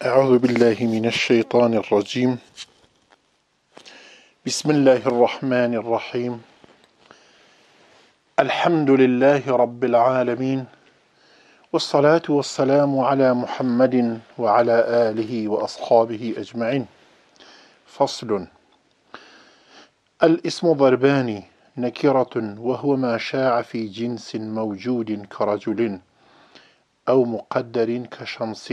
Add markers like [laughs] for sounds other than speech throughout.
أعوذ بالله من الشيطان الرجيم بسم الله الرحمن الرحيم الحمد لله رب العالمين والصلاة والسلام على محمد وعلى آله وأصحابه أجمعين فصل الاسم ضربان نكرة وهو ما شاع في جنس موجود كرجل أو مقدر كشمس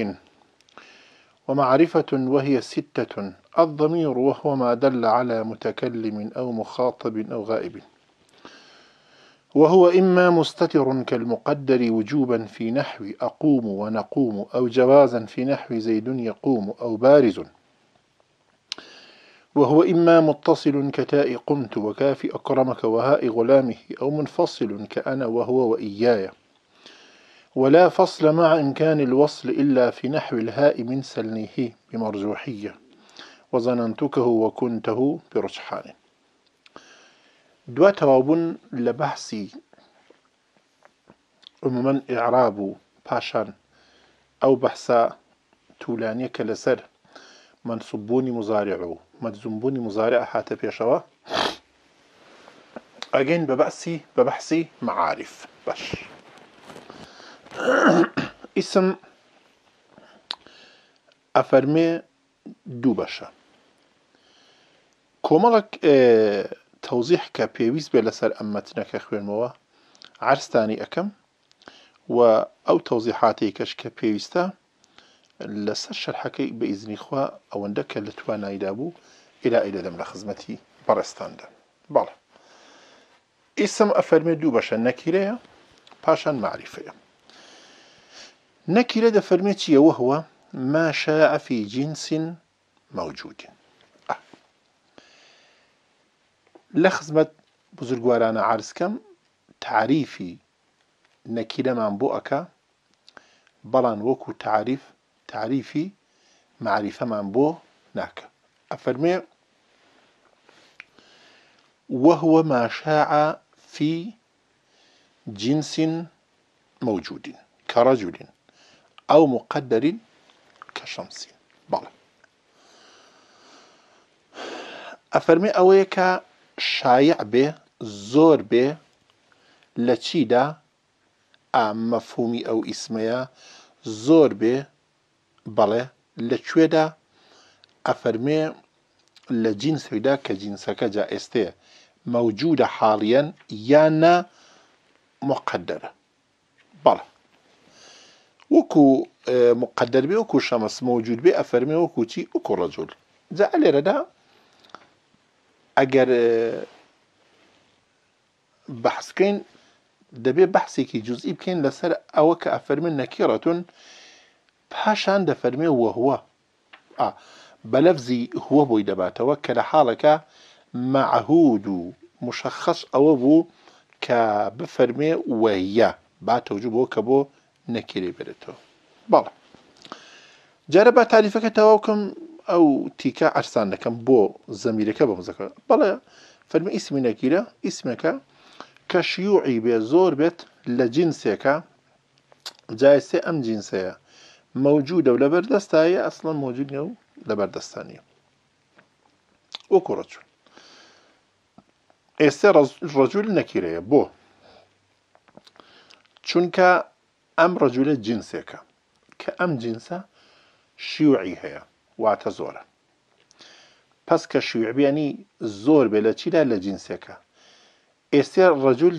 ومعرفة وهي ستة الضمير وهو ما دل على متكلم أو مخاطب أو غائب وهو إما مستتر كالمقدر وجوبا في نحو أقوم ونقوم أو جوازا في نحو زيد يقوم أو بارز وهو إما متصل كتاء قمت وكاف أكرمك وهاء غلامه أو منفصل كأنا وهو وإياي ولا فصل مع إمكان الوصل إلا في نحو الهاء من سلنيه بمرجوحية وظننتكه وكنته برجحان دو تواب لبحثي عموما إعراب باشان أو بحثا تولانية كلسر منصبوني مزارعو مجزومبوني مزارع حتى بيشوا أجين ببحثي ببحثي معارف باش ئیسم ئەفەرمێ دوو بەشە کۆمەڵک تەوزیح کە پێویست بێ لەسەر ئەمەتنەکە خوێنمەوە عرستانی ئەەکەم و ئەو تەوزیحاتی کەش کە پێویستە لەسەر شەرحەکەی بە ئیزنی خوا ئەوەندە کە لە توانایدا بوو ئیلا ئیلە دەم لە خزمەتی بەڕێستاندا بەڵێ ئیسم ئەفەرمێ دوو بەشە نەکیرەیە پاشان معریفەیە نكرة دفرميتي وهو ما شاع في جنس موجود آه. بزرقوارانا بزرگوارانە تعريفي تعریفی نەکیرەمان بۆ بلان وكو تعريف تعريفي معرفة معریفەمان بۆ ناکە أفرمي وهو ما شاع في جنس موجود كرجل أو مقدر كشمس بلى ئەفەرمی ئەوەیە کە شایع بێ زۆر بێ لە چیدا ئامەفومی ئەو ئیسمەیە زۆر بێ بەڵێ لەکوێدا ئەفەرمێ لە جینسەویدا کە جینسەکە جا ئێستێ مەوجودە حاڵیان یاننا مقدرە بەڵە وەکو مقدر بێ وەکو شەمەس مەوجود بێ ئەفەرمێ وەکوچی وەکو ڕەجول جا لێرەدا ئەگەر بەحسکەین دەبێ بەحسێکی جزئی بکەین لەسەر ئەوە کە ئەفەرمن نەکیڕەتون پاشان دەفەرمێ وەهوە بەلەفزی هوە بۆی دەباتەوە کە لە حاڵەکە معهود و مشخص ئەوە بوو کە بفەرمێ وەیە با تەوجو بۆ کە بۆ نەکرێ بێتەوە بەڵە جارە با تاریفەکە تەواوکەم ئەو تیکە ئەرسان دەکەم بۆ زەمیرەکە بە مزەکە بەڵێ فەرمی ئیسمی نەگیرە ئیسمەکە کە شیوعی بێ زۆر بێت لە جینسێکە جایسێ ئەم جینسەیە مەوجودە و لە بەردەستایە ئەسڵەن مۆجود نە و لە بەردەستانیە وە کوڕەچون ئێستا ڕەجول نەکیرەیە بۆ چونکە ئەم ڕجوولە جینسێکە کە ئەم جینسە شیوعی هەیە واتە زۆرە پس کە شیوعبیانی زۆر بێ لە چیلا لە جینسێکە ئێستێ ڕجول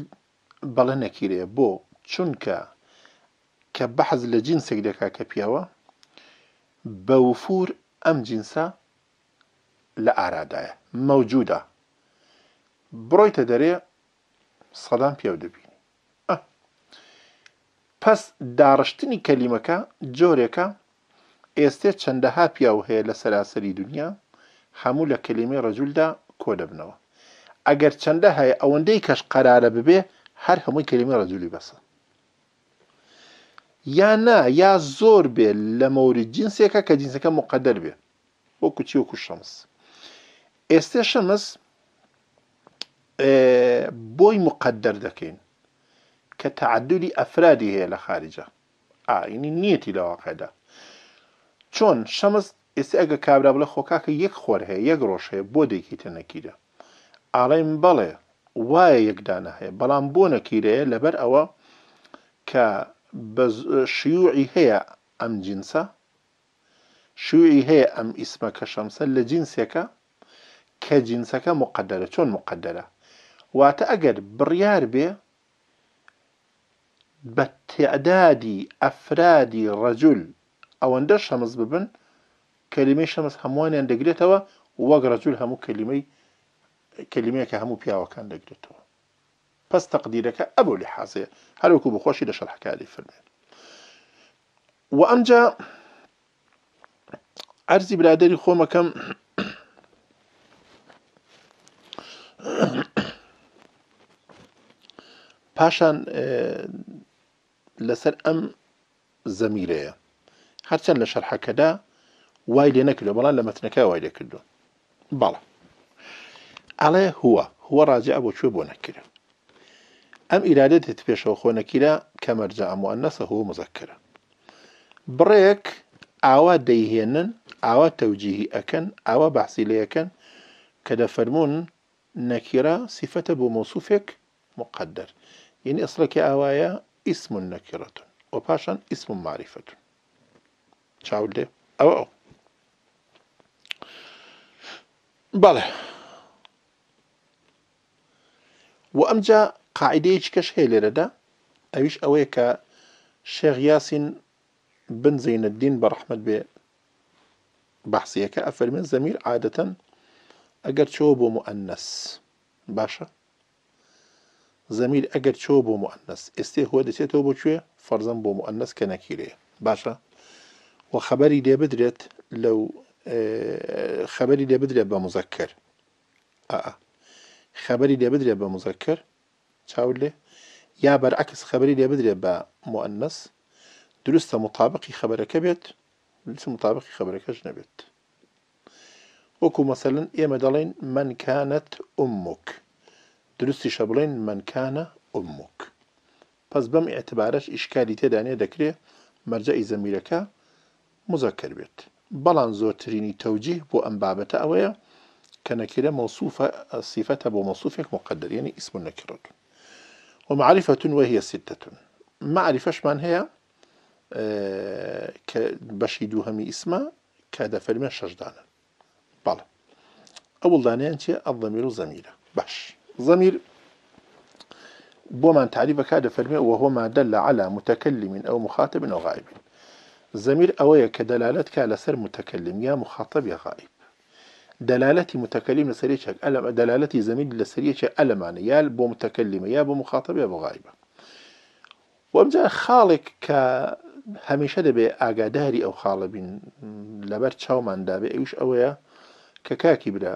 بەڵە نەکیرێ بۆ چونکە کە بەحز لە جینسێک دەکا کە پیاوە بە وفور ئەم جینسە لە ئارادایە مەوجودە بڕۆیتە دەرێ سەدان پێو دەبی پەس داڕشتنی کەلیمەکە جۆرێکە ئێستێ چەندەها پیاو هەیە لە سەراسەری دنیا هەموو لە کللیمی ڕەجولدا کۆ دەبنەوە ئەگەر چەندە هەیە ئەوەندەی کەش قەرارە ببێ هەر هەمووی کللیمی ڕەجولی بەسە یا نا یا زۆر بێ لە مەوری جینسێکە کە جینسەکە مقدەر بێ بۆ کوچی وەکو شەمس ئێستێ شەمس بۆی مقدەر دەکەین کە تعددی ئەفرادی هەیە لە خارجە ئاینی نیەتی لە واقعدا چۆن شەمس ئێستا ئەگە کابرا بڵە خۆکاکە یەک خۆر هەیە یەک ڕۆژ هەیە بۆ دێکی تەنەکیرە ئاڵێم بەڵێ وایە یەکدانە هەیە بەڵام بۆ نەکیرەیە لەبەر ئەوە کە شیوعی هەیە ئەم جینسە شوعی هەیە ئەم ئیسمەکە شەمسە لە جینسێکە کە جینسەکە مقدرە چۆن مقدرە واتە ئەگەر بڕیار بێ بە تعدادی رجل ڕەجول ئەوەندە شەمز ببن کەلیمەی شەمز هەمووانیان دەگرێتەوە وەک ڕەجول هەموو کللیمەی کللیمەیەکە هەموو پیاوەکان دەگرێتەوە پس تەقدیرەکە ئەبوو لە حازێ هەروکو بخۆشی لە شەرحکاری فرمێن و ئەمجا ئەرزی برادری خۆمەکەم [coughs] پاشان اه، لەسەر ئەم زەمیرەیە هەرچەند لە شەرحەکەدا وای لێ نەکردو بەڵام لە مەتنەکە وای لێ کردو بەڵە ئەڵێ هووە هوە ڕاجع بۆ کوێ بۆ نەکرد ئەم ئیرادێتت پێشەوە خۆنەکیرا کە مەرجە ئەموانەسە هو مزەکرە بڕێک ئاوا دەیهێنن ئاوا تەوجیهی ئەەکەن ئاوا بەحسیلەکەن کە دەفەرمونون نەکیرا سیفەتە بۆ مۆسوفێک مقدر یعنی ئەسڵەکە ئاوایە اسم نكرة وباشان اسم معرفة چاوله او او بله وامجا قاعده چکش هلی رده اویش اوی که شيخ ياسين بن زين الدين برحمد بي بحثيك أفر من زميل عادة اقر شوبو مؤنس باشا زەمیر ئەگەر چۆ بۆ مؤنس ئێستێ خۆ دەچێتەوە بۆکوێ فەرزەم بۆ مؤنس کە نەکیرێ باشە و خەبەری لێ بدرێت لەو خەبەری لێ بدرێت بە مزەکەر خەبەری لێ بدرێت بە مزەکەر چاول لێ یا بەرعکس خەبەری لێ بدرێت بە مؤنس دروستە مطابقی خەبەرەکە بێت مطابقی خەبەرەکەش نەبێت وەکو مەسەن ئێمە دەڵێن من کانت ئومک دروستیشە من منکانە ئومک پس بەم اعتبارەش ئیشکالی تێدانێ دەکرێت مەرجە ئیزەمیرەکە مزەکەر بێت بەڵام زۆرترینی تەوجیه بۆ بو بابەتە ئەوەیە کە نەکرە مەوسوفە سیفەتە بۆ مەوسوفێک مقدرێنی ئیسم نەکرێت ومعرفتون وهي ستة معرفشمان هەیە اه، کە بەشی دووهەمی ئیسما کە دەفەرمە شجدانا. بەڵێ أول چێ ئەڵدەمیر و زەمیرە باش ضمير بومان تعريف كاد فرمي وهو ما دل على متكلم أو مخاطب أو غائب ضمير اويا كدلالتك على سر متكلم يا مخاطب يا غائب دلالتي متكلم لسريتش ألم دلالتي زميل الم يعني يا بو متكلم يا بو مخاطب يا بو غائب وأمجا خالك ك هميشه دبي ئاگاداری او خالبين بین لەبەر من دابێ ايش ئەوەیە کە کاکی برا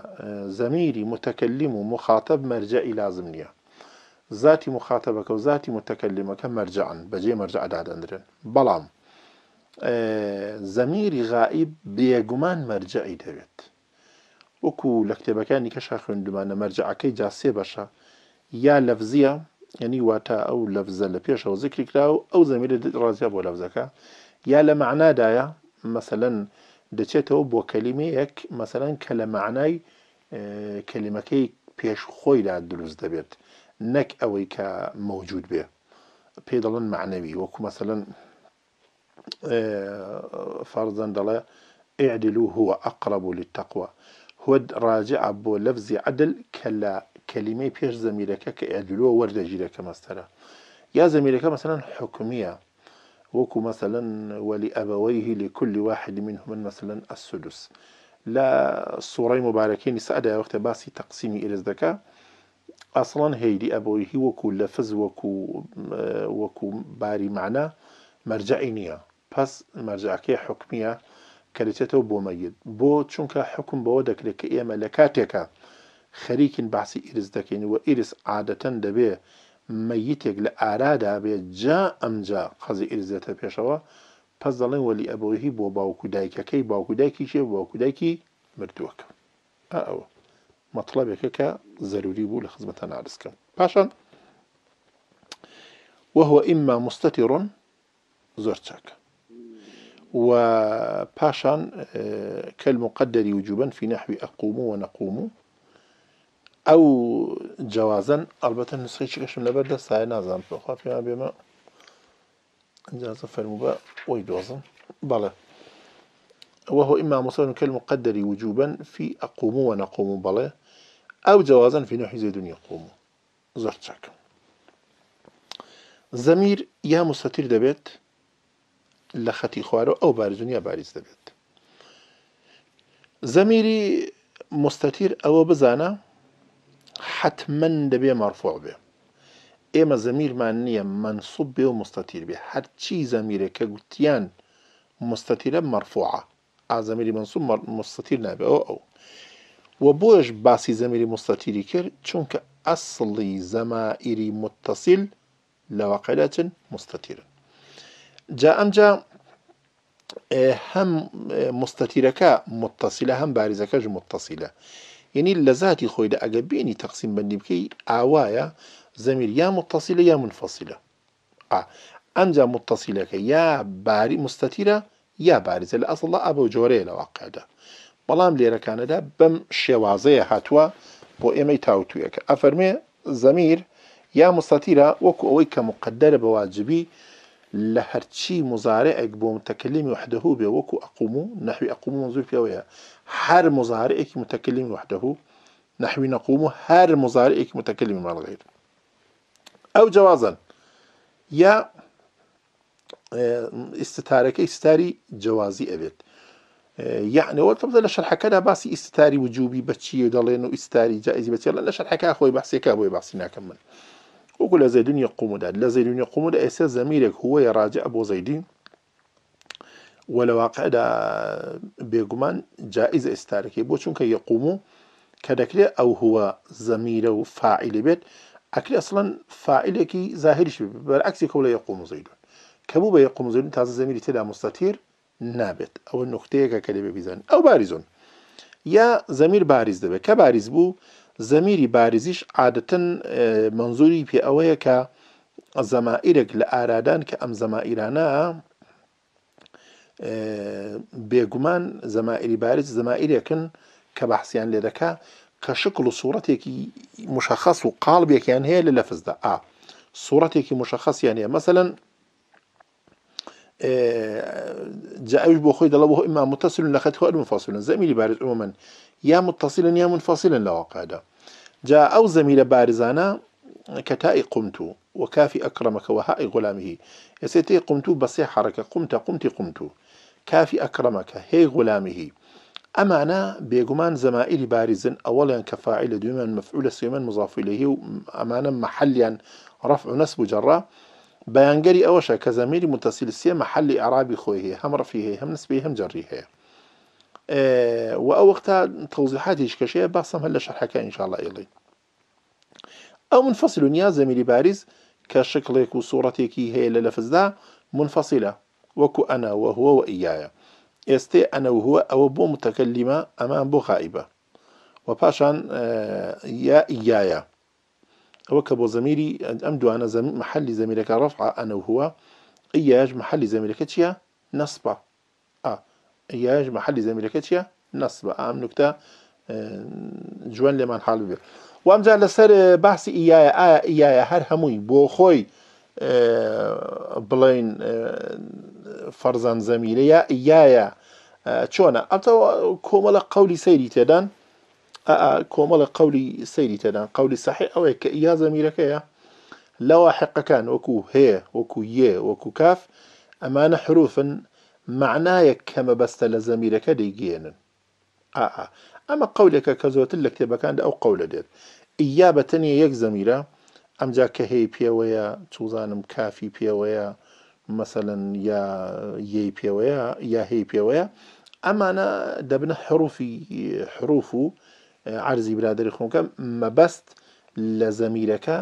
زەمیری متەکەلیم و مخاتب مەرجەی لازم نییە ذاتی مخاتبەکە و ذاتی متەکەلیمەکە مەرجعن بەجێ مەرجعدادەندرن بەڵام زەمیری غائب بێگومان مەرجعی دەوێت وەکو لە کتێبەکانی کەشا خوێندمانە مەرجعەکەی جاسێ بەشە یا لەفزیە یعنی واتە ئەو لەفزە لە پێشەوە زیکری کرا و ئەو زەمیرە ڕازیا بۆ لەفزەکە یا لە معنادایە مثلەن دەچێتەوە بۆ کەلیمەیەک مەسەرەن کە لە معنای کللیمەکەی پێشخۆیدا دروست دەبێت نەک ئەوەی کە مەوجود بێ پێ دەڵن معنەوی وەکو مەسەن فەرزەن دەڵێ عدل و هو ئەقرب للتەقوە هود ڕاجع بۆ لەفزی عدل کە لە کەلیمەی پێش زەمیرەکە کە عدلوە وەردەگیرەکە مەستەرە یا زەمیرەکە مەسەن حکومیە وكو مثلا ولأبويه لكل واحد منهم مثلا السدس لا الصورة مباركين سأدا وقت باسي تقسيمي إلى الزكاة أصلا هيدي أبويه وكو لفز وكو آه، وكو باري معنا مرجعينية بس مرجعكي حكمية كالتاتو بو ميد بو تشنك حكم بو لك إيما لكاتك خريك بحثي إرز دكين وإرز عادة دبيه مەیتێک لە ئارادا بێت جا ئەمجا قەزی ئرزێتە پێشەوە پەس دەڵێن وەلی ئەبەوەهی بۆ باوکو دایکەکەی باوکو دایکی شێ باوکو دایکی مردووەکە ئەوە مەطلبێکە کە زەروری بوو لە خزمەتە نارسکەم پاشان وهو ئیمما مستەتیڕۆن زۆر چاکە و پاشان کەلمقدەری وجوبن في نحوی ئەقوم و نەقوم و ئەو جیازن ئەلبەتە نسخی چکەشم لەبەر دە سایە نازان پێخوا پێیان بێمە ئەنجازە فەرمو بە ئۆی دۆزم بەڵێ وهو إما مصدر كالمقدر وجوبا في أقوم ونقوم بلا أو جوازا في نحو زيد يقوم زرت شك زمير يا مستتر دبيت لختي خوارو أو بارزون يا بارز دبيت زميري مستتر أو بزانا حتممەن دەبێ مەرفۆ بێ ئێمە زەمیرمان نییە منسوب بێ و مستەتیر بێ هەرچی زەمیرە کە گوتیان مستەتیرە مەرفوعە ئازەمیری منسوب مستەتیر نابێ ئەو ئەو و بۆیش باسی زەمیری مستەتیری کرد چونکە ئەسڵی زەمائری متصل لە واقعلاتن مستەتیرن جا ئەمجا هەم مستەتیرەکە متصلە هەم باریزەکەش متصلە. یعنی لە ذاتی خۆیدا ئەگە بینی تەقسیم بەندی بکەی ئاوایە زەمیر یا متصلە یا منفصلە ئەنجا متصلەکە یا باری مستەتیرە یا بارزە لە ئەسڵ ئا بە جۆرەیە لە واقعدا بەڵام لێرەکانەدا بەم شێوازەیە هاتووە بۆ ئێمەی تاوتویەکە ئەفەرمێ زەمیر یا مستەتیرە وەکو ئەوەی کە مقدرە بەواجبی لە هەرچی مزارەێک بۆ متەکلمی وحدەهوو بێ وەکو ئەقوم و نەحوی ئەقوم منزور پێوەیە هر مضارع یک متکلم وحده نحوی نقوم هر مضارع یک متکلم مع غیر او جوازا یا اه، استتارەکەی ستاری جوازی ئەبێت یعنەوە كذا بس شەرحەکەدا وجوبي بتشي وجوبی بەچیە دەڵێن و ئیسستاری جائزی بەچێت لە شەرحەکە خۆی بەحسێکا بۆی باسی ناکەم من زيدون يقوم ده قومدا زيدون يقوم ده اساس زەمیرێک هو يراجع ابو زيدين وەلەواقعدا بێگومان جائز ئێستارەکەی بۆ چونکە یەقوم و کە دەکرێت ئەو هوە زەمیرە و فائیلی بێت ئەکری ئەسڵەن فائلێکی زاهریش بەرعکسی کەڵ لە یەقوم زیدون کە بوو بە یەقوم زیدون تازە زەمیری تێدا مستەتیر نابێت ئەوە نقطەیەکە کە لێبێ بیزان ئەو باریزۆن یا زەمیر باریز دەبێت کە باریز بوو زەمیری باریزیش عادەتەن منزوری پێ ئەوەیە کە زەمائیرێک لە ئارادان کە ئەم زەمائیرانە بێگومان زەمائری بارز زەمائیرێکن کە بەحسییان لێ دەکا کە شکل و سوورەتێکی مشخص و قالبێکیان هەیە لە لەفزدا ئا سوورەتێکی مشخصیان هەیە مەمثلەن جاوش بۆ خۆی دەڵەوە ئما متتەسل لە خەت منفاسلن زەمیلی بارز ئەومەن یا متصلن یا منفاسلن لەواقعدا جا ئەو زەمی لە بارزانە كتاء قمت وكافي أكرمك وهاء غلامه يستي قمت بصيح حركة قمت قمت قمت كافي أكرمك هي غلامه أما أنا بيجمان زمائل بارزن أولا كفاعل دوما مفعول سيما مضاف إليه أمانة محليا رفع نسب جرة بيانجري أوشا كزميل متصل سيا محل إعرابي خويه هم رفيه هم نسبي هم جريه اه وأوقتا توضيحات كشيء بعصم هلا شرحك إن شاء الله إلي أو منفصل يا زميلي بارز كشكلك وصورتك هي للفزة منفصلة وكو أنا وهو وإيايا استي أنا وهو أو بو متكلمة أمام بو غائبة وباشان آه، يا إياي وكبو زميري أمدو أنا زم محل زميرك رفع أنا وهو إياج محل زميرك تشيا نصبة آه إياج محل زميرك تشيا نصبة آه، أم نكتة آه، جوان لمن حال بير وأم جال سر بحث إياي آه إياي هر هموي بو خوي بڵین فەرزان زەمیرە یا یایە چۆنە ئەمتەوە کۆمەڵە قولی سەیری تێدان کۆمەڵە قولی سەیری تێدان قولی سەحی ئەوەیە کە یا زەمیرەکەیە لەوە حقەکان وەکو هەیە وەکو یێ وەکو کاف ئەمانە حروفن معنایەک کەمە بەستە لە زەمیرەکە دەیگێنن ئەمە قولێکە کە زۆتر لە کتێبەکاندا ئەو قولە دێت یا بەتەنە یەک زەمیرە ئەمجا کە هەیە پێوەیە چوزانم کافی پێوەیە مثلا یا یەی پێوەیە یا هەی پێوەیە ئەمانە دەبنە حروفی حروف و عرزی برادری خۆنکە مەبەست لە زەمیرەکە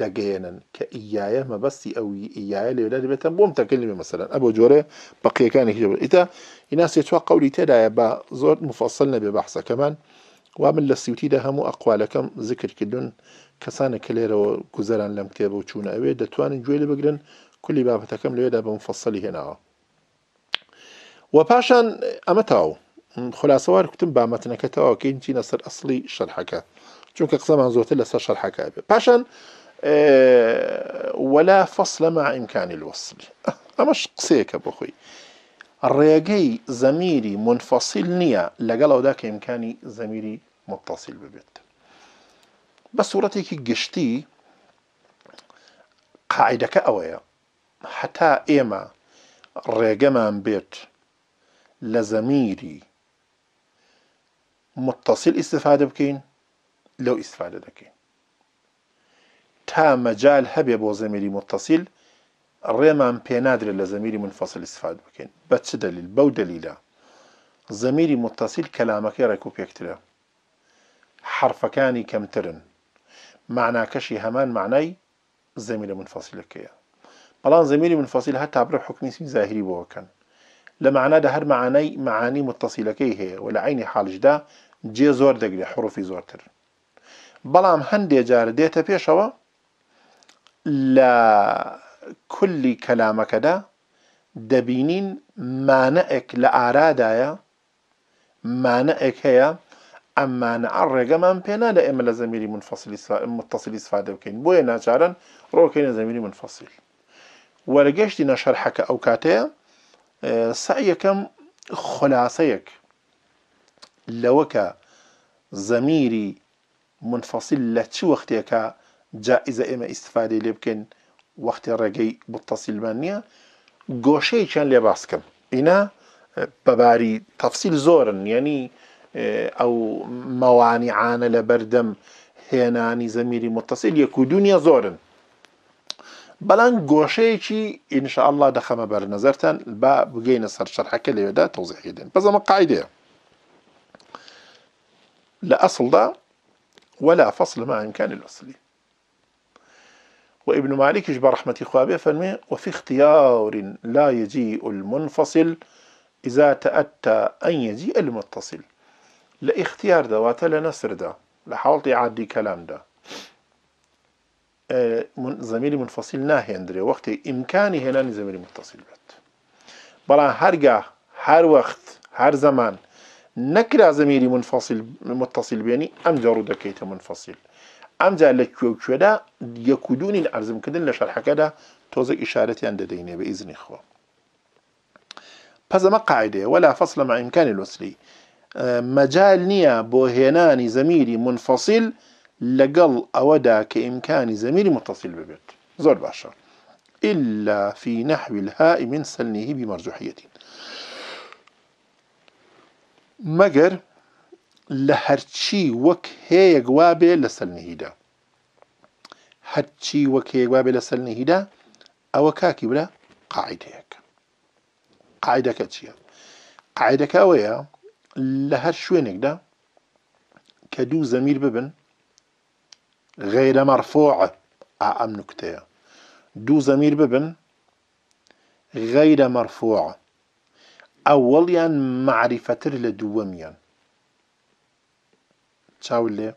دەگەێنن کە ئیایە مەبەستی ئەو ئیایە لێدا دەبێتە بۆم تەکەلمی مەسەرەن ئە بۆ جۆرە بەقیەکانی هیچ ئیتا ئیناسی چوا قولی تێدایە بە زۆر مفصل نەبێ بەحسەکەمان وا من لە سیوتیدا هەموو ئەقوالەکەم ذکر کردون کەسانە کە لێرەوە گوزەران لەم کتێبە و چوونە ئەوێ دەتوانن گوێ لە بگرن کولی بابەتەکەم لێدا بە مفەسەلی هێناوە و پاشان ئەمە تاو خلاصەوار کوتم بامەتنەکە تاواکەین چینە سەر ئەسلی شەرحەکە چونکە قسەمان زۆرتر لەسەر شەرحەکە بێ پاشان ولا فصل مع امكان الوصل ئەمەش قسەیەکە بخۆی ڕێگەی زەمیری منفەسیل نییە لەگەڵ ئەودا کە ئیمکانی زەمیری متصل ببێت بصورتي كي قشتي قاعدة كأوية حتى ئێمە ڕێگەمان بيت لزميري متصل استفادة بكين لو استفادة دكين تا مجال هەبێ بۆ زميري متصل ڕێمان بينادر لزميري منفصل استفادة بكين بە دليل بو دليلة زميري متصل متصل کەلامەکەی ڕێک حرف كاني كم ترن معني هەمان معنای زەمیرە منفەسیلەکەیە بەڵام زەمیری منفەسیل هەتا بڕە حکمیسی زاهری بۆکەن لە معنادا هەر معاني معاني متصیلەکەی هەیە حال جدا جي حالشدا جێ زۆر دەگرێت حروفی زۆرتر بەڵام هەندێ جار دێتە پێشەوە لە کولی کەلامەکەدا دەبینین مانەئێک لە ئارادایە مانەئێک هەیە اما انا ارغمان بينا لا امل زمير منفصل متصل استفاده وكين بو ناجارا روكين زمير منفصل ورجشت نشر حك او كاتيا آه، سعيكم خلاصيك لوك زميري منفصل لا تشو اختيك جائزة اما استفادة لبكن وقت رجي متصل مانيا قوشي كان لباسكم هنا آه، بباري تفصيل زورا يعني آه، او موانع عان لبردم هێنانی زەمیری متصل زورن و دنیا زۆرن بەڵام گۆشەیەکی ئینشاءله دەخەمە بر نظرتن با بگەینە سەر شەرحەکە لەوێدا تەوزیحیدن بەزەمە لا أصل ئەسڵدا ولا فصل مع إمكان الأصل وابن مالك رحمة خوابه فرمي وفي اختيار لا يجيء المنفصل إذا تأتى أن يجيء المتصل لە ده لحالتي عادي كلام ده آه، من زميلي منفصل ناهي اندري وقت امكاني هنا زميلي متصل بات بەڵام هەرگا هر وقت هر زمان نكرا زميلي منفصل متصل بێنی ئەم جاڕوو دەکەیتە منفەسیل ئەمجا لە کوێوکوێدا یەکودونین ئەرزمکردن لە شەرحەکەدا تۆزە اشارتي عند ديني ئیزنی خۆ پەزەمە قاعده ولا فصل مع إمكان الوصلي مجال نییە بۆ هێنانی زەمیری منفصل لەگەڵ ئەوەدا کە ئیمکانی زەمیری متصل ببێت زۆر باشە إلا في نحو الهاء من سلنه بمرجوحية مەگەر لە وك هي هەیە لسلنه دا سەرنهیدا وك هي هەیە لسلنه دا أو كاكي کاکی هيك قاعدة قاعدەکە قاعدة كاوية لە هەر شوێنێکدا کە دوو زەمیر ببن غێرە مەرفۆع ئەم نوکتەیە دوو زەمیر ببن غەیرە مەرفۆع ئەوەڵیان معریفەتر لە دووەمیان چاو لێ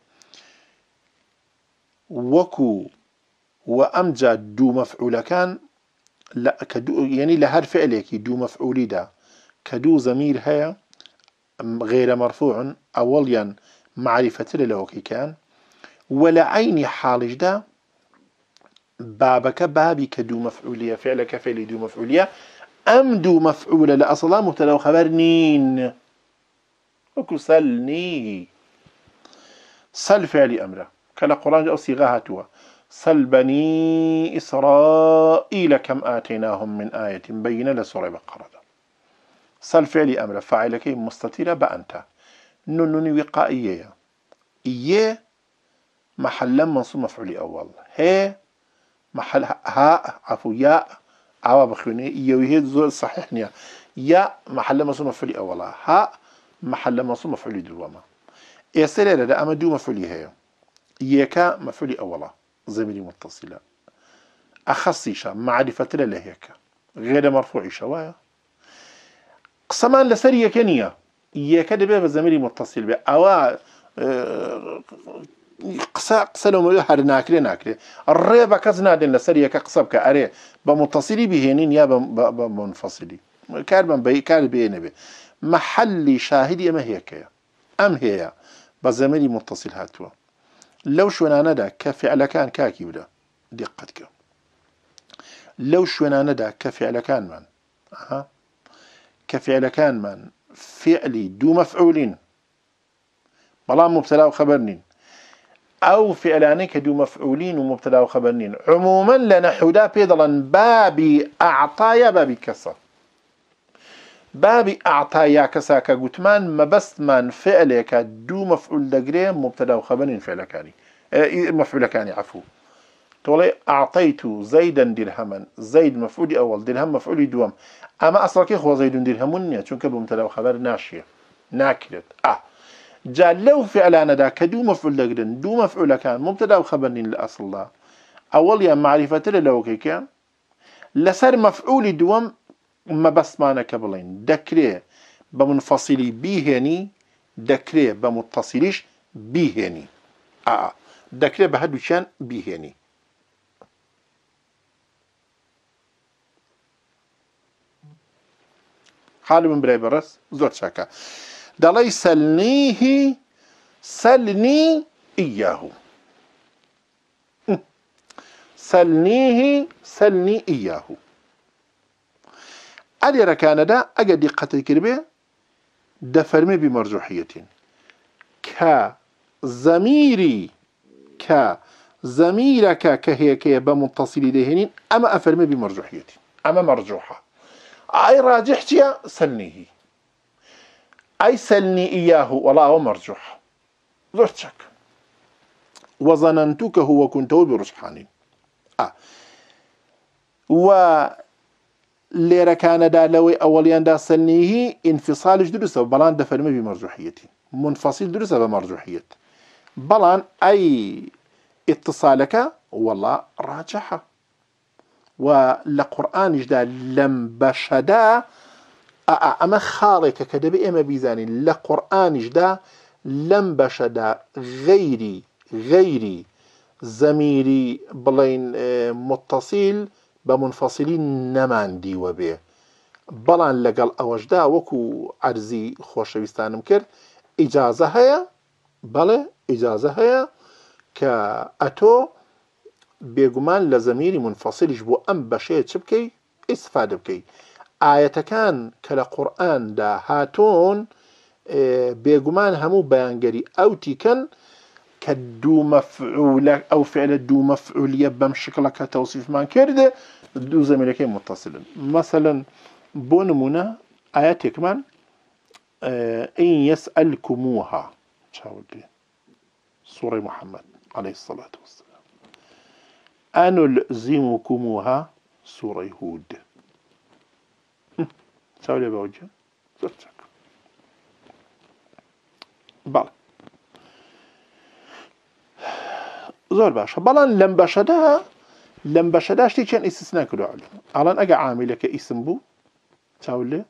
وەکو و ئەمجا دوو مەفعولەکان کە ینی لە هەر فعلێکی دوو مەفعولیدا کە دوو زەمیر هەیە غير مرفوع أوليا معرفة كي كان ولا عين حالج ده بابك بابي كدو مفعولية فعلك فعل دو مفعولية أم دو مفعولة لأصلا مبتدا وخبر نين وكسلني سل فعل أمره كلا قرآن أو صيغة هاتوا سل بني إسرائيل كم آتيناهم من آية بين لسورة بقرة سل فعلی ئەمرە فعیلەکەی مستطيلة بأنت ئەنتا نونی وقائية ئیێ محلە منسوب مەفعولی أول هێ محل ها عفو یا عوا بخوني إيه وهي زۆر صحيح نيا يا محل منصوب مەفعولی أول ها محلە منسوب مەفعولی دووەمە ئێستا لێرەدا ئەمە دوو مەفعولی هەیە یەکە مەفعولی أول زميلي متصلة أخصيشة معرفة لهيك غير مرفوع شوايا قسمان لسري يكنيا يكاد بيه بزميري متصل بيه او قسا قسلو مريو حر ناكري ناكري الري بكز نادن لسري يكا قصبك اري بمتصلي بهنين يا بمنفصلي كاربن بي كارب بي محل شاهد ام هيكيا ام هي بزميري متصل هاتوا لو شو ندى كفي على كان كاكي بدا دقتك لو شو ندى كفي على كان من أه. كان من فعلی دو مفعول بلا مبتلا وخبرنين أو فعلاني كدو مفعولين ومبتلا وخبرنين عموما لنحو دا بيضلا بابي أعطايا بابي كسا بابي أعطايا كسا كقوتمان ما بس گوتمان فعلي كدو مفعول دقري مبتلا وخبرنين فعلا كاني إيه، فعلەکانی كاني عفو تولي أعطيت زيدا درهما زيد مفعول أول درهم مفعول دوام أما أصلا كيف هو زيد درهم چونك بمتلا وخبر ناشية ناكلت أه جا لو فعلان دا كدو مفعول لقدن دو مفعول كان مبتدا وخبر لأصل دا أول يا معرفة لو كيكا لسر مفعول دوام ما بس معنى كبلين دكري بمنفصلي بيهني دكري بمتصليش بيهني آه دكري بهدوشان هەردووچیان بیهێنی حالي من برای برس زور شاكا دلي سلنيه سلني إياه سلنيه سلني إياه ألي ركان دا أقد قتل كربه دفرمي بمرجوحية زميرك كزميرك كهيك بمتصل دهنين أما أفرمي بمرجوحية أما مرجوحة اي راجحتيا سلنيه اي سلني اياه ولا مرجح زرتك وظننتك هو كنت برجحاني آه. و دا لوي اوليا دا ئینفیساالش انفصال بەڵان بلان بی مەرجحەتی منفەسیل منفصل بە بمرجحيه بلان اي اتصالك والله راجحه و لە قورآانیشدا لەم بەشەدا ئەمە خاڵێکە کە دەبێت ئێمە بیزانین لە قورآانیشدا لەم بەشەدا غەیری غەیری زەمیری بڵین متصیل بە منفەسیلی نەماندیوە بێ بەڵان لەگەڵ ئەوەشدا وەکو ئەرزی خۆشەویستانم کرد ئیجازە هەیە بەڵێ ئیجازە هەیە کە ئەتۆ بێگومان لە زەمیری منفەسیلیش أم ئەم بەشەیە چ بکەی آية كان ئاەتەکان کە لە قورآاندا هاتۆن بێگومان هەموو أو ئەو كدو مفعول أو فعل دو مفعول بەم شکڵە کە ما کردێ دو زمير كي متصل مثلا نمونە ئایا تێکمان ئەین یەس ئەلکوموها چاوەێ سوڕی عليه الصلاة والسلام أنلزمكمها سورة هود [laughs] ساو لي بوجه بل زور باشا باشە لم لەم لم لەم شتي كان استثناء كدو علم ئەگە عامیلەکە عاملة كاسم بو لێ لي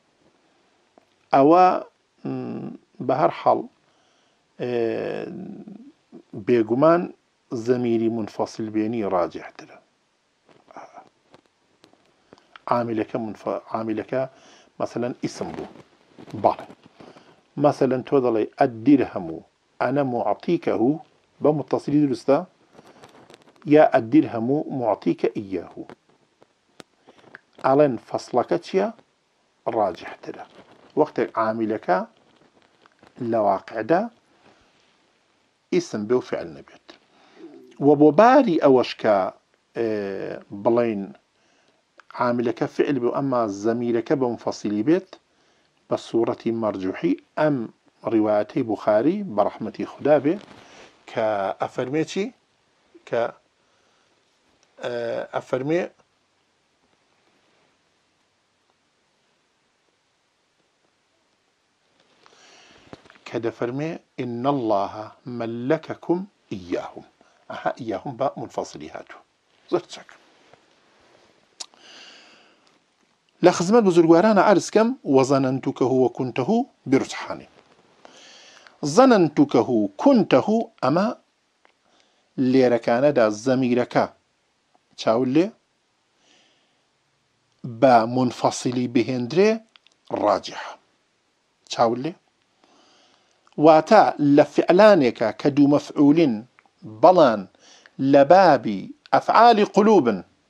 أو بهر حەڵ اه، بيقومان زميلي منفصل بيني راجع ترى عاملك منف... عاملك مثلا اسم بو بار مثلا تودلي الدرهم أنا معطيكه بمتصل درستا يا الدرهم معطيك إياه ألن فصلك تشيا راجح ترى وقت عاملك لواقع ده اسم بو فعل نبيت وبۆ باری ئەوەش کە بڵین فعل بو أما زەمیرەکە بە بيت بصورة مرجوحي أم مەرجوحی بخاري برحمة بخاری بە ڕحمەتی خوددا بێ كدفرمي إن الله ملككم إياهم أها إياهم با منفصلي هاتو چک لە خزمەت عرس ئارسکەم وەزەنەن توکەه وە کونتەه برجحانی زەنەن توکەه کونتەه ئەمە لێرەکانەدا زەمیرەکە چاول لێ بە منفەسیلی بهێندرێ ڕاجح چاول لێ واتە لە فعلانێکە بلان لبابي أفعال قلوب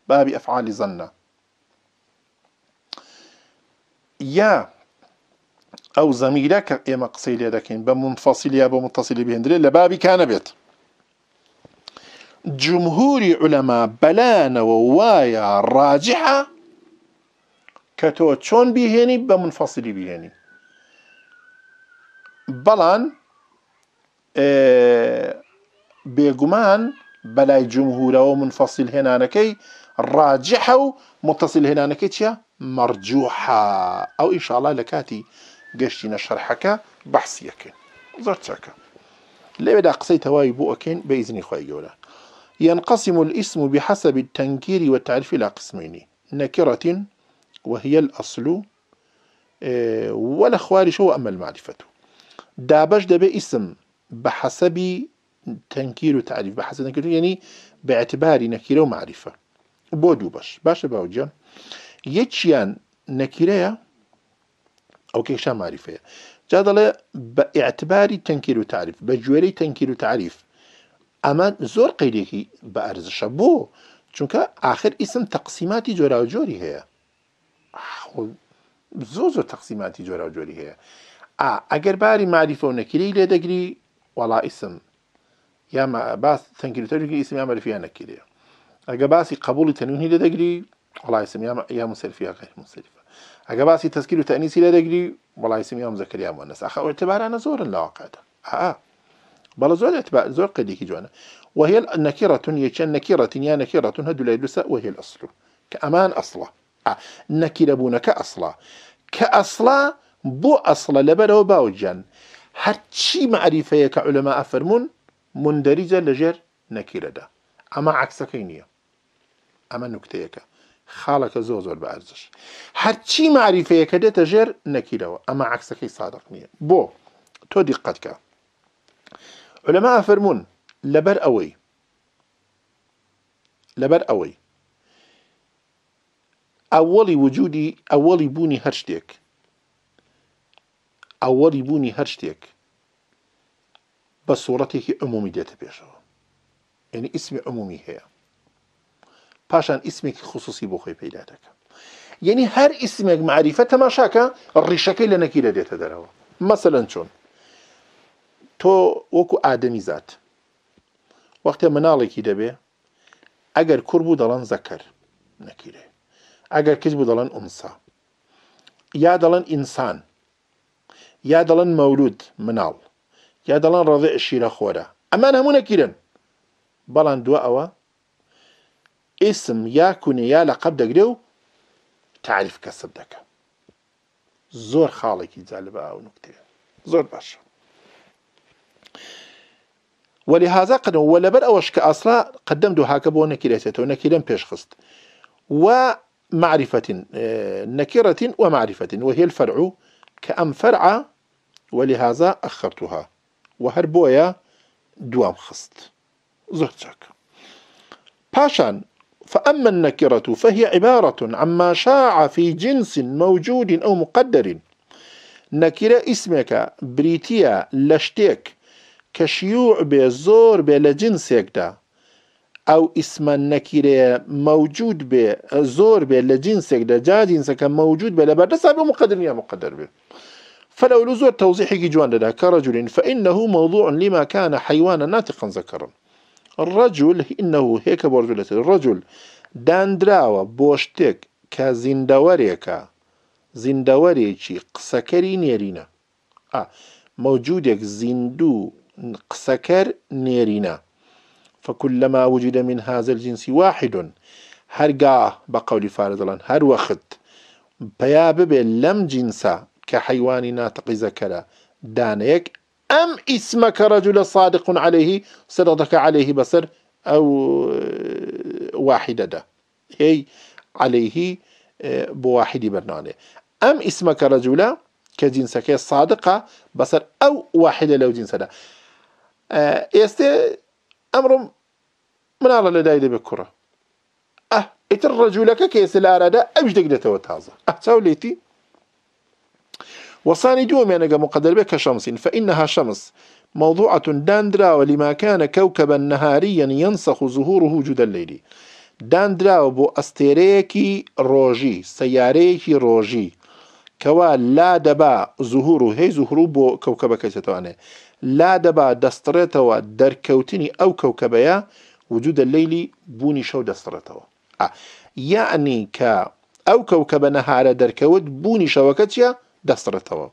بابي أفعال ئەفعالی يا أو زميلك زەمیرە کە ئێمە قسەی لێ دەکەین بە منفەسیلیا بۆ متصلی بهێندرێت لە بابی کانە بێت جمهوری عولەما بەلانەوە وایە ڕاجحە کە تۆ بيجمان بلاي جمهورەوە ومنفصل هنا نكي و متصل هنا نكي مەرجوحا ئەو أو إن شاء الله لكاتي قشتي نشرحك بحثيك لەوێدا قسەی تەواوی بۆ ئەکەین بە ئیزنی خۆی ينقسم الاسم بحسب التنكير والتعريف إلى قسمين نكرة وهي الأصل آه، ولا خوارج هو أما المعرفة دابش دب اسم بحسب تەنکیر و تعریف بە حەزە نەکردو یعنی بەعتباری نەکیرە و معریفە بۆ دوو بەش باشە باوجان یەکیان نەکیرەیە ئەو کێشا معریفەیە جا دەڵێ بە ئاعتباری تەنکیر و تعریف بە جوێرەی تەنکیر و تعریف ئەمە زۆر قەیرێکی بە ئەرزشە بۆ چونکە آخر ئیسم تەقسیماتی جۆرا و جۆری هەیە زۆر زۆر تەقسیماتی جۆرا و جۆری هەیە ئەگەر باری ماریفە و نەکرەی لێدەگری وڵا ئیسم یا باس تەنگیرتەرێکی ئیسمیان بەرفیانەکردێ ئەگە باسی قبولی تەنوی لە دەگری وڵای سمیان یا مسلفیا غیر مسلفە ئەگە باسی تەسکیل و يا لە دەگری وڵای سمیان زەکریا مۆنەساخە ئەتبارانە زۆرن لەواقعدا آه، آه. بەڵە زۆر زۆر قەدێکی جوانە وهي النكرة يشان نكرة يا نكرة هدو لا يدلس وهي الأصل كأمان أصلا آه. نكرة بونا كأصلا كأصلا بو أصلا لبرو باوجان هاتشي معرفة كعلماء فرمون مندەریجە لەژێر نەکیرەدا ئەمە عکسەکەی نییە ئەمە نوکتەیەەکە خاڵەکە زۆ زۆر بەارزش هەرچی معریفەیەەکە دێتە ژێر نەکیرەوە ئەمە عکسەکەی سادق نییە بۆ تۆ دیقەتکە لەما ئەفرمونون لەبەر ئەوەی لەبەر ئەوەی ئەوەڵی وجودی ئەوەڵی بوونی هەر شتێک ئەوەڵی بوونی هەر شتێک بە سوورەتێکی ئەمومی دێتە پێشەوە یعنی ئیسمی ئەمومی هەیە پاشان ئیسمێکی خصوصی بۆ خۆی پیدا دەکە یعنی هەر ئیسمێک معریفە تەماشاکە ڕیشەکەی لە نەکی لە دێتە دەرەوە مەسەەن چۆن تۆ وەکو ئادەمی زات وەختێ مناڵێکی دەبێ ئەگەر کوور بوو دەڵەن زەکەر نەکیرێ ئەگەر کچ بوو دەڵەن ئونسا یا دەڵەن ئینسان یا دەڵەن مەولود مناڵ یا دەڵان ڕەضێ شیرە خۆرە ئەمان هەموو نەکردن بەڵام دو ئەوە ئیسم یا کونە یا لە قەب دەگرێ و تعریف کەسب دەکە زۆر خاڵێکی جالبە ئەو نکتەیە زۆر باشە ولهذا قد ولبر أوش كأصلا قدمت هكذا نكرته ونكرا بيشخصت ومعرفة آه، نكرة ومعرفة وهي الفرع كأم فرع ولهذا أخرتها و هەر دوام خست زۆر چاک پاشان فأما النكرة فهي عبارة عما شاع في جنس موجود أو مقدر نكرة اسمك بريتيا لشتيك كشيوع بزور بلا جنسك دا او اسم النكرة موجود بزور بلا جنسك دا جا جنسك موجود بلا بردس مقدر يا مقدر بي. فلو لزور توضيحك جوان لدى كرجل فإنه موضوع لما كان حيوانا ناطقا ذكرا الرجل إنه هيك برجلة الرجل داندراوا بوشتك شتێک کە زیندەوەرێکە نيرينا آه موجودك زندو زیندوو نيرينا فكلما وجد من هذا الجنس واحد هرقاه بقول فارض لن هر وقت بيابب لم جنسا كحيوان ناطق زكلا دانيك أم اسمك رجل صادق عليه صدقك عليه بصر أو آه، واحدة دا أي عليه آه، بواحد برنانه أم اسمك رجل كجنسك صادقة بصر أو واحدة لو جنس دا آه، يستي أمر من على لدايد بكرة أه إتر رجلك كيس الأرادة أمش دقدة وتازة أه سوليتي وصاني دوم يعني مقدر به كشمس فإنها شمس موضوعة داندرا ولما كان كوكبا نهاريا ينسخ ظهوره جدا الليل داندرا بو أستيريكي روجي سياريكي روجي کەوا لا دەبا زوهور و هەی زوهر و بۆ کەوکەبە کەسێتوانێ لا دەبا دەستڕێتەوە دەرکەوتنی ئەو کەوکەبەیە وجودە لەیلی بوونی شەو دەستڕێتەوە یعنی کە ئەو کەوکەبە نەهارە دەرکەوت بوونی شەوەکە چیە دەستڕێتەوە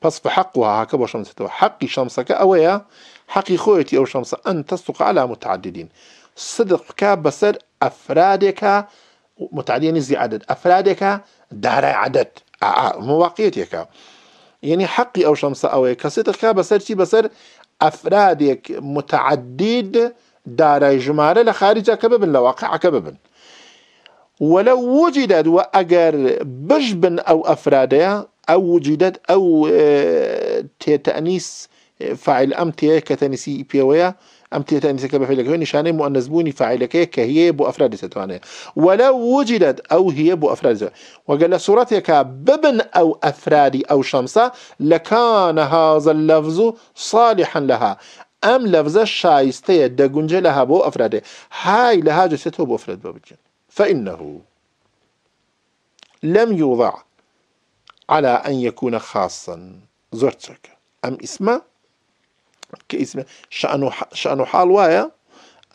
پس بە حق وهاکە بۆ شەمسێتەوە حقي شەمسەکە ئەوەیە حەقی خۆیەتی أو شمسة أن تصدق على متعددین صدق بکە بەسەر ئەفرادێکە متعدیانی زیعادت ئەفرادێکە دارای عادت مواقعەتێکە یعنی حەقی ئەو شەمسە ئەوەیە کە صدقکە بەسەر چی أفرادك متعدد دار جمارة لخارج خارجەکە ببن لە ببن ولو وجدت وأجر بجبن أو أفرادها او وجدت او آه، تأنيس آه، فاعل ام تي كتنسي بيويا ام تي تأنيس كبفعل كوي نشانه مؤنث بوني فاعل كهي بو افراد ستوانيا ولو وجدت او هي بو افراد وقال صورتك ببن او أفراد او شمسه لكان هذا اللفظ صالحا لها ام لفظ شایسته د لها بو أفراد هاي لها جسته بو افراد بابجن فانه لم يوضع على أن يكون خاصا زرتك أم اسمه كاسم شأن شأن حال وايا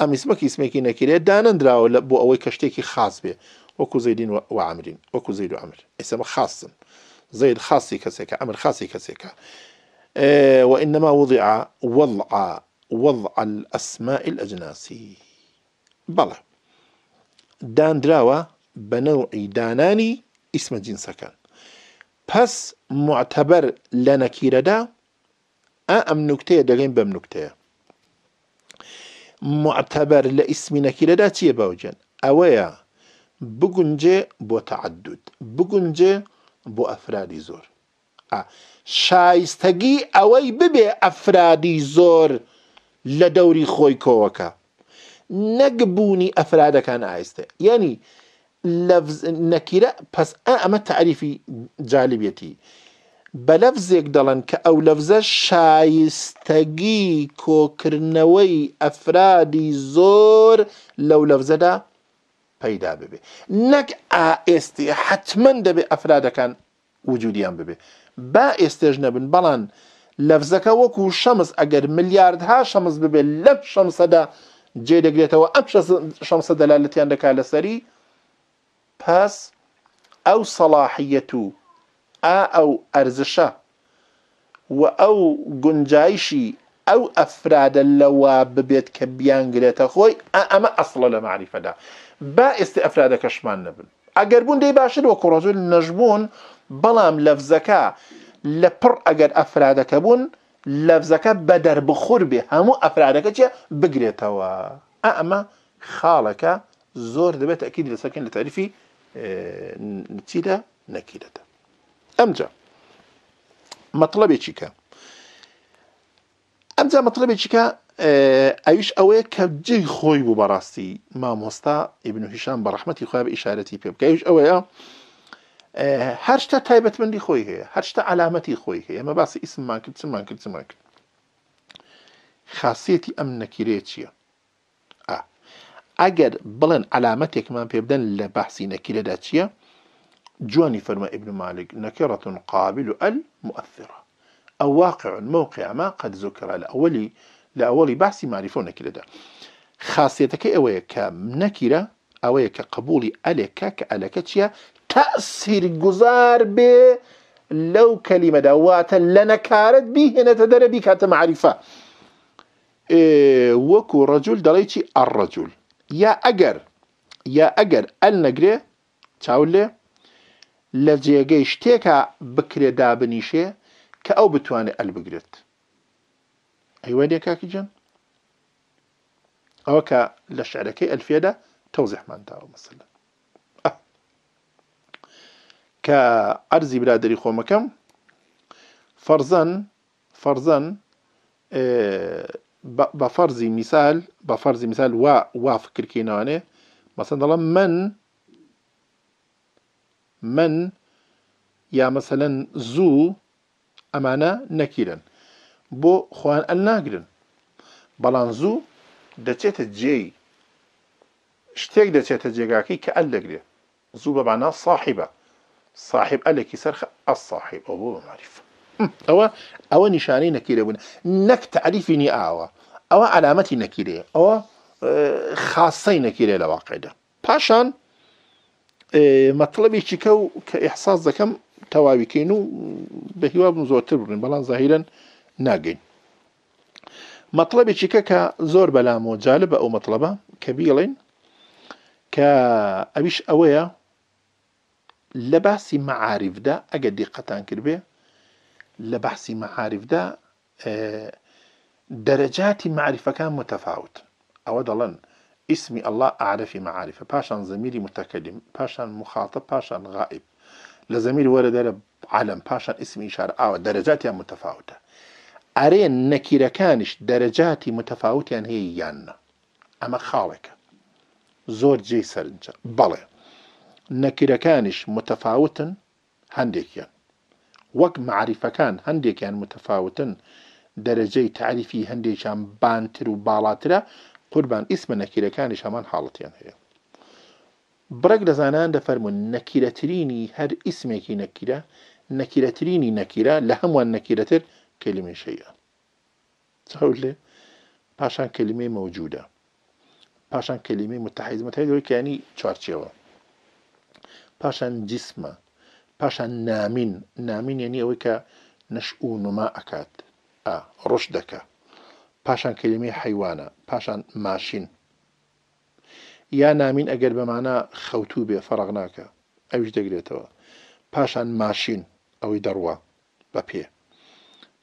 أم اسمك كده نكري درا ولا بو أوي كشتيكي خاص به وكو زيدين وعمرين وكو زيد وعمر اسم خاص زيد خاصي كسيكا عمر خاصي كسيكا اه وإنما وضع وضع وضع الأسماء الأجناسي بلى دان دراوة بنوع داناني اسم جنسكان پەس معتەبەر لە نەکیرەدا ئا ئەم نوکتەیە دەگەین بەم نوکتەیە معتەبەر لە ئیسمی نەکیرەدا چییە باوجێن ئەوەیە بگونجێ بۆ تەعدود بگونجێ بۆ ئەفرادی زۆر شایستەگی ئەوەی ببێ ئەفرادی زۆر لە دەوری خۆی کۆوەکە نەگبوونی ئەفرادەکان ئایستێ یعنی لفظ نەکیرە پس ئەمە تعریفی جالبەتی بە لەفزێک دەڵن کە ئەو لەفزە شایستەگی کۆکردنەوەی ئەفرادی زۆر لەو لەفزەدا پەیدا ببێ نەک ئائێستی حتمما دەبێ ئەفرادەکان وجودیان ببێ با ئێستێژ نەبن بەڵان لەفزەکە وەکو شەمس ئەگەر ملیاردها شەمس ببێ لەم شەمسەدا جێ دەگرێتەوە ئەم شەمسە دەلالەتیان دەکا لەسەری پس ئەو سەلاحیەت و ئا ئەو ئەرزشە و ئەو گونجایشی ئەو ئەفرادە لەوە ببێت کە بیانگرێتە خۆی ئەمە ئەسڵە لە معریفەدا با ئێستی ئەفرادە کەشمان نەبن ئەگەر بوون دەی باشتر وە کوڕۆزول نەژبوون بەڵام لەفزەکە لە پڕ ئەگەر ئەفرادەکە بوون لەفزەکە بە دەربخور بێ هەموو ئەفرادەکە چێ بگرێتەوە ئەمە خاڵەکە زۆر دەبێت ئەکی لەسەکەن لە تەریفی چیدا نەکیرەتە ئەمجا مەطلبێکی کە ئەمجا مەطلبێکی کە ئەویش ئەوەیە کە جێی خۆی بوو بەڕاستی مامۆستا ئیبنوهیشان بە ڕحمەتی خۆی بە ئیشارەتی پێ بکەیش ئەوەیە هەر شتا تایبەتمەندی خۆی هەیە هەر شتا ئالامەتی خۆی هەیە مە باسی ئیسممان کرد چمان کرد چمان کرد خاصێتی ئەم نەکیرێت چییە ئەگەر بلن علامەتێکمان من بدەن لە بەحسی نەکیلەدا چییە؟ جواني فرما ابن مالك نكرة قابل المؤثرة أو واقع موقع ما قد ذكر لأولي لأولي بحث معرفة نكرة ده خاصيتك أوي كنكرة أوي كقبولي ألك كألكتشيا تأثير جزار ب لو كلمة دواتا لنكارت به نتدرى بك معرفة إيه وكو رجل دليتي الرجل يا اگر يا اگر ال نگري چاوله لجيگه شتيكه بكري دابنيشه که او بتواني ال بگريت ايواني كاكي جن او كا لشعركي الفيدا توضح من تاو مثلا كا عرزي برادري خوما كم فرزن فرزن بە فەرزی میسال بە فەرزی میسال وا وا فکرکینانێ مەسەن دەڵم من من یا مەسەلەن زوو ئەمانە نەکیرن بۆ خوان ئەل ناگرن بەڵام زوو دەچێتە جێی شتێک دەچێتە جێگاکەی کە ئەل دەگرێت زوو بەبانا صاحبە صاحب ئەلێکی سەرخە ئەساحب ئەو بۆ بە معریفە ئەوە ئەوە نیشانەی نەکیرە بوون نەک تعریفینی ئاوە ئەوە علامەتی نەکیرێ ئەوە خاصەی نەکیرێ لە واقعدا پاشان مەطلبێکی کە و کە ئحساس دەکەم تەواویکەین و بە هیوابم زۆرتر بڕین بەڵام زاهیرن ناگەین مەطلبێکی کە کە زۆر بەلامەوە جالب بە ئەو مەطلبە کە بیڵین کە ئەویش ئەوەیە لە باسی مەعاریفدا ئەگە دیقەتان کردێ معارف بەحسی آه، درجات معرفة كان متفاوت أو دەڵێن ئیسمی الله ئاعرفی مععرفە باشان زميلي متكلم باشان مخاطب باشان غائب ورد علم باشان دەرە إشارة أو آه، ئیسمی متفاوتة أرين نكير كانش ئەرێ متفاوتة يعني هي يانا أما خالك زور جيسر بلى نكير كانش متفاوتا هنديك هەندێکیان يعني. وەک معریفەکان هەندێکیان متەفاوتن دەرەجەی تعریفی هەندێکیان بانتر و باڵاترە قوربان ئیسمە نەکیرەکانی شەمان حاڵەتیان هەیە بڕێک لە زانان دەفەرمون نەکیرەترینی هەر ئیسمێکی نەکیرە نەکیرەترینی نەکیرە لە هەمووان نەکیرەتر کللیمێشەیە چاول لێ پاشان کللیمێ مەوجودە پاشان کللیمێ متحیزمەتەوەکیانی چارچێەوە پاشان جسمە پاشان نامین نامین یعنی ئەوەی کە نەش و نما ئەکات ڕۆژ دەکە پاشان کلمی حیوانە پاشان ماشین یا نامین ئەگەر بەمانە خەوتو بێ فەرق ناکە ئەوش دەگرێتەوە پاشان ماشین ئەوەی دەڕوە بە پێ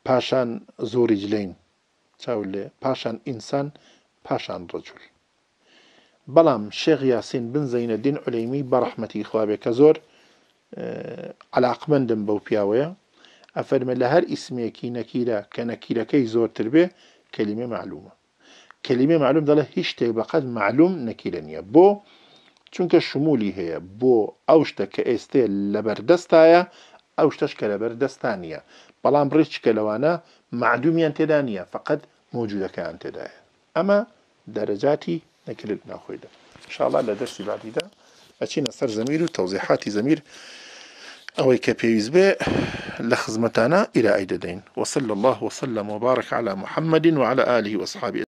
پاشان زۆری جلین چاول لێ پاشان ئینسان پاشان ڕجول بەڵام شێغ یاسین بن زەینە دین عولەیمی بەڕەحمەتی خواابێ کە زۆر علاقمەندم بەو پیاوەیە ئەفەرمە لە هەر ئیسمێکی نەکیرە کە نەکیرەکەی زۆرتر بێ کەلیمە معلومە کەلیمە معلوم دەڵە هیچ شتێک بەقەت معلوم نەکیرە نییە بۆ چونکە شمولی هەیە بۆ ئەو شتە کە ئێستێ لەبەردەستایە ئەو شتەش کە لەبەر دەستانە بەڵام بڕێچکە لەوانە معدومیان تێدا نیە فقط موجودەکەیان تێدایە ئەمە دەرەجاتی نەکرد ناخۆیدا شاڵا لە دەستی بادیدا ئەچینە سەر زەمیر و تەوزیحاتی زەمیر أو کە پێویست بێ إلى خزمەتانە وصلى الله وسلم وبارك على محمد وعلى آله وصحبه